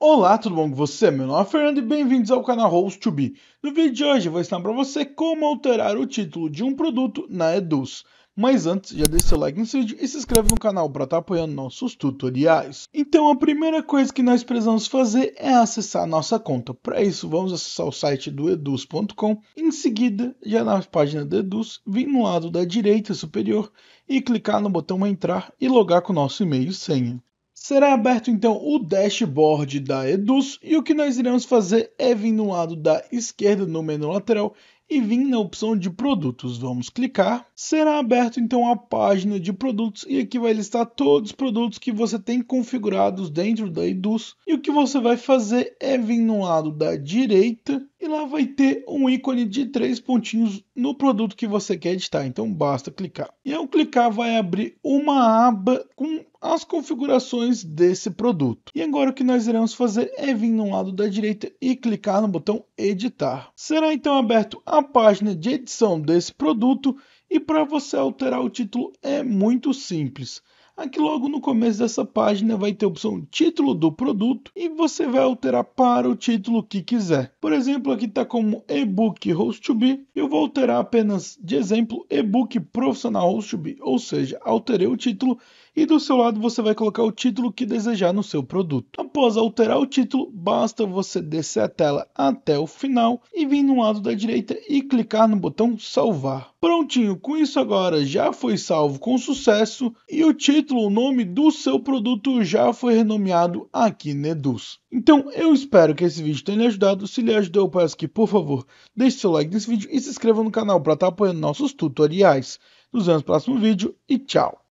Olá, tudo bom com você? Meu nome é Fernando e bem-vindos ao canal Host to Be. No vídeo de hoje eu vou ensinar para você como alterar o título de um produto na Eduz. Mas antes, já deixa seu like nesse vídeo e se inscreve no canal para estar tá apoiando nossos tutoriais. Então a primeira coisa que nós precisamos fazer é acessar nossa conta. Para isso, vamos acessar o site do eduz.com. Em seguida, já na página do Eduz, vir no lado da direita superior e clicar no botão entrar e logar com o nosso e-mail e senha. Será aberto então o dashboard da Edus e o que nós iremos fazer é vir no lado da esquerda no menu lateral e vir na opção de produtos. Vamos clicar. Será aberto então a página de produtos e aqui vai listar todos os produtos que você tem configurados dentro da Edus. E o que você vai fazer é vir no lado da direita e lá vai ter um ícone de três pontinhos no produto que você quer editar. Então basta clicar. E ao clicar, vai abrir uma aba com as configurações desse produto. E agora o que nós iremos fazer é vir no lado da direita e clicar no botão editar. Será então aberto a página de edição desse produto e para você alterar o título é muito simples. Aqui logo no começo dessa página vai ter a opção título do produto e você vai alterar para o título que quiser. Por exemplo, aqui está como e-book host to be. Eu vou alterar apenas de exemplo e-book profissional host to be, ou seja, alterei o título e do seu lado você vai colocar o título que desejar no seu produto. Após alterar o título, basta você descer a tela até o final e vir no lado da direita e clicar no botão salvar. Prontinho, com isso agora já foi salvo com sucesso e o título, o nome do seu produto já foi renomeado aqui Neduz. Né, então eu espero que esse vídeo tenha lhe ajudado, se lhe ajudou eu peço que por favor deixe seu like nesse vídeo e se inscreva no canal para estar tá apoiando nossos tutoriais. Nos vemos no próximo vídeo e tchau!